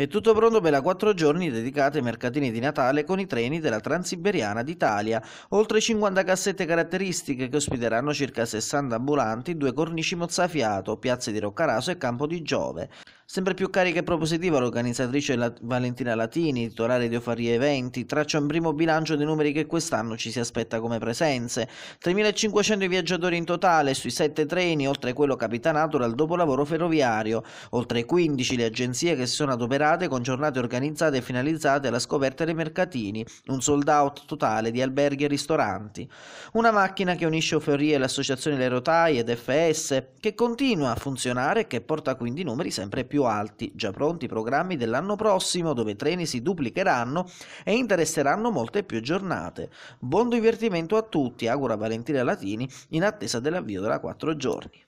È tutto pronto per la quattro giorni dedicate ai mercatini di Natale con i treni della Transiberiana d'Italia. Oltre 50 cassette caratteristiche che ospiteranno circa 60 ambulanti, due cornici mozzafiato, piazze di Roccaraso e Campo di Giove. Sempre più carica e propositiva l'organizzatrice la Valentina Latini, titolare di Ofarie Eventi, traccia un primo bilancio dei numeri che quest'anno ci si aspetta come presenze. 3.500 viaggiatori in totale sui 7 treni, oltre quello capitanato dal dopolavoro ferroviario. Oltre 15 le agenzie che si sono adoperate serate con giornate organizzate e finalizzate alla scoperta dei mercatini, un sold out totale di alberghi e ristoranti, una macchina che unisce Oferie e l'associazione Le Rotai ed FS, che continua a funzionare e che porta quindi numeri sempre più alti, già pronti i programmi dell'anno prossimo dove i treni si duplicheranno e interesseranno molte più giornate. Buon divertimento a tutti, augura Valentina Latini in attesa dell'avvio della 4 giorni.